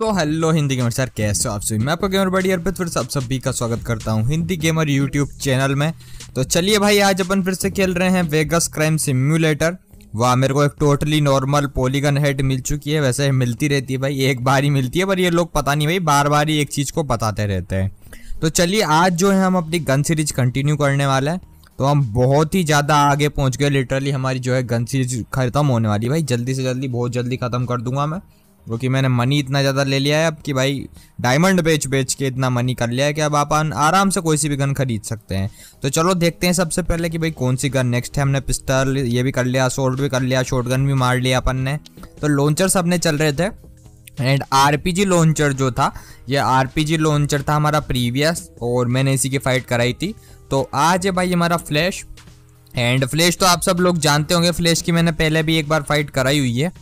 तो hello Hindi gamer sir कैसे हो आप सभी मैं आपका गेमर बड़ी अर्पित फिर से आप सभी का स्वागत करता हूँ हिंदी गेमर यूट्यूब चैनल में तो चलिए भाई आज अपन फिर से खेल रहे हैं वेगस क्राइम सिम्यूलेटर वाह मेरे को एक टोटली नॉर्मल पोलीगन हेड मिल चुकी है वैसे मिलती रहती है भाई एक बार ही मिलती है पर ये लोग पता नहीं भाई बार बार ही एक चीज़ को बताते रहते हैं तो चलिए आज जो है हम अपनी गन सीरीज कंटिन्यू करने वाला है तो हम बहुत ही ज़्यादा आगे पहुंच गए लिटरली हमारी जो है गन सीरीज खत्म होने वाली भाई जल्दी से जल्दी बहुत जल्दी ख़त्म कर दूंगा मैं क्योंकि मैंने मनी इतना ज़्यादा ले लिया है अब कि भाई डायमंड बेच बेच के इतना मनी कर लिया है कि अब आप आराम से कोई सी भी गन खरीद सकते हैं तो चलो देखते हैं सबसे पहले कि भाई कौन सी गन नेक्स्ट है हमने पिस्टल ये भी कर लिया शोल्ट भी कर लिया शॉर्ट भी मार लिया अपन ने तो लॉन्चर सब ने चल रहे थे and R P G launcher जो था ये आर पी जी लॉन्चर था हमारा प्रीवियस और मैंने इसी की फ़ाइट कराई थी तो आज है भाई हमारा फ्लैश एंड फ्लैश तो आप सब लोग जानते होंगे फ्लैश की मैंने पहले भी एक बार फाइट कराई हुई है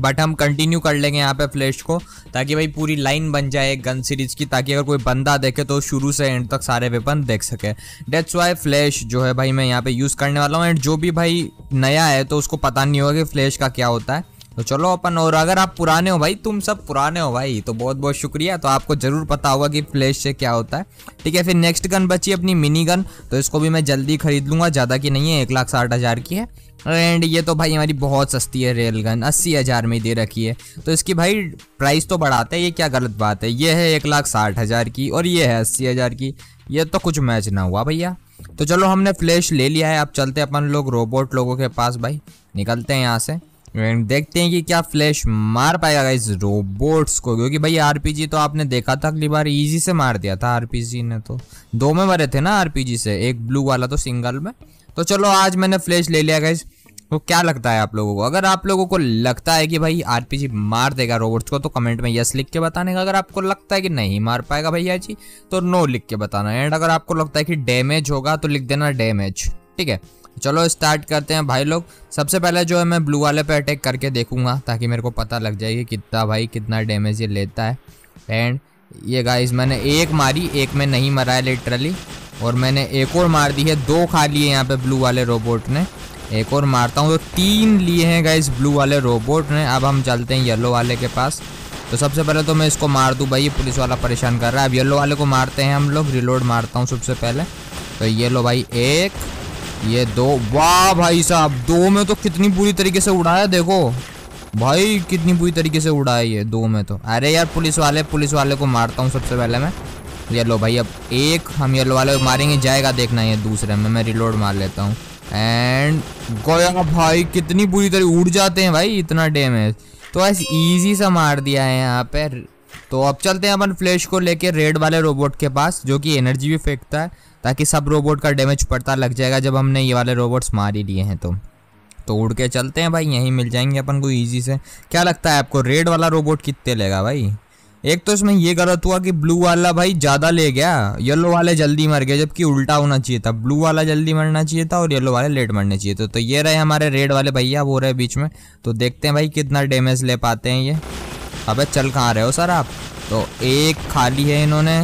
बट हम कंटिन्यू कर लेंगे यहाँ पे फ्लैश को ताकि भाई पूरी लाइन बन जाए गन सीरीज की ताकि अगर कोई बंदा देखे तो शुरू से एंड तक सारे वेपन देख सके डेट्स वाई फ्लैश जो है भाई मैं यहाँ पे यूज़ करने वाला हूँ एंड जो भी भाई नया है तो उसको पता नहीं होगा कि फ्लैश का क्या होता है तो चलो अपन और अगर आप पुराने हो भाई तुम सब पुराने हो भाई तो बहुत बहुत शुक्रिया तो आपको जरूर पता होगा कि फ्लैश से क्या होता है ठीक है फिर नेक्स्ट गन बची अपनी मिनी गन तो इसको भी मैं जल्दी खरीद लूँगा ज़्यादा की नहीं है एक लाख साठ हज़ार की है एंड ये तो भाई हमारी बहुत सस्ती है रेल गन अस्सी हज़ार में दे रखी है तो इसकी भाई प्राइस तो बढ़ाते हैं ये क्या गलत बात है ये है एक लाख साठ हज़ार की और ये है अस्सी हज़ार की ये तो कुछ मैच ना हुआ भैया तो चलो हमने फ्लैश ले लिया है अब चलते अपन लोग रोबोट लोगों के पास भाई निकलते हैं यहाँ से एंड देखते हैं कि क्या फ्लैश मार पाएगा इस रोबोट्स को क्योंकि भाई आर तो आपने देखा था अगली बार ईजी से मार दिया था आर ने तो दो में मरे थे ना आर से एक ब्लू वाला तो सिंगल में तो चलो आज मैंने फ्लैश ले लिया गाइज तो क्या लगता है आप लोगों को अगर आप लोगों को लगता है कि भाई आर मार देगा रोबोट्स को तो कमेंट में यस लिख के बताने का अगर आपको लगता है कि नहीं मार पाएगा भैया जी तो नो लिख के बताना एंड अगर आपको लगता है कि डैमेज होगा तो लिख देना डैमेज ठीक है चलो स्टार्ट करते हैं भाई लोग सबसे पहले जो है मैं ब्लू वाले पे अटैक करके देखूंगा ताकि मेरे को पता लग जाए कि कितना भाई कितना डैमेज ये लेता है एंड ये गाइस मैंने एक मारी एक में नहीं मरा है लिटरली और मैंने एक और मार दी है दो खा लिए यहाँ पे ब्लू वाले रोबोट ने एक और मारता हूँ तो तीन लिए हैं गाइज ब्लू वाले रोबोट ने अब हम चलते हैं येलो वाले के पास तो सबसे पहले तो मैं इसको मार दूँ भाई ये पुलिस वाला परेशान कर रहा है अब येलो वाले को मारते हैं हम लोग रिलोड मारता हूँ सबसे पहले तो ये लो भाई एक ये दो वाह भाई साहब दो में तो कितनी बुरी तरीके से उड़ाया देखो भाई कितनी बुरी तरीके से उड़ाया ये दो में तो अरे यार पुलिस वाले पुलिस वाले को मारता हूँ सबसे पहले मैं येलो भाई अब एक हम येलो वाले मारेंगे जाएगा देखना ये दूसरे में मैं रिलोड मार लेता हूँ एंड गोया भाई कितनी बुरी तरह उड़ जाते हैं भाई इतना डैमेज तो ऐसे ईजी सा मार दिया है यहाँ पे तो अब चलते हैं अपन फ्लैश को लेके रेड वाले रोबोट के पास जो कि एनर्जी भी फेंकता है ताकि सब रोबोट का डैमेज पड़ता लग जाएगा जब हमने ये वाले रोबोट्स मार ही लिए हैं तो तो उड़ के चलते हैं भाई यहीं मिल जाएंगे अपन को ईजी से क्या लगता है आपको रेड वाला रोबोट कितने लेगा भाई एक तो इसमें ये गलत हुआ कि ब्लू वाला भाई ज़्यादा ले गया येलो वाले जल्दी मर गए जबकि उल्टा होना चाहिए था ब्लू वाला जल्दी मरना चाहिए था और येलो वाले लेट मरने चाहिए थे तो ये रहे हमारे रेड वाले भैया वो रहे बीच में तो देखते हैं भाई कितना डैमेज ले पाते हैं ये अबे चल कहाँ रहे हो सर आप तो एक खाली है इन्होंने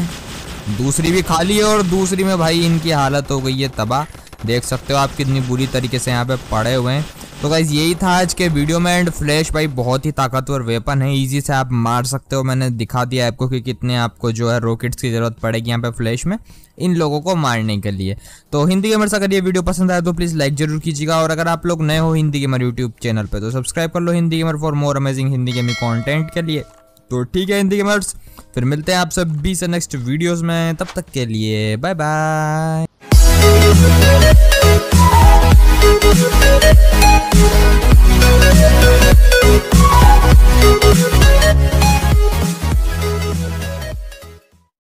दूसरी भी खाली है और दूसरी में भाई इनकी हालत हो गई है तबाह देख सकते हो आप कितनी बुरी तरीके से यहाँ पे पड़े हुए हैं तो गाइज यही था आज के वीडियो में एंड फ्लैश भाई बहुत ही ताकतवर वेपन है इजी से आप मार सकते हो मैंने दिखा दिया आपको कि कितने आपको जो है रॉकेट्स की ज़रूरत पड़ेगी यहाँ पे फ्लैश में इन लोगों को मारने के लिए तो हिंदी गेमर्स अगर ये वीडियो पसंद आया तो प्लीज़ लाइक जरूर कीजिएगा और अगर आप लोग नए हो हिंदी के गेमर यूट्यूब चैनल पर तो सब्सक्राइब कर लो Hindi gamer for more amazing Hindi me content के लिए तो ठीक है हिंदी गेमर्स फिर मिलते हैं आप सब बीस नेक्स्ट वीडियोज़ में तब तक के लिए बाय बाय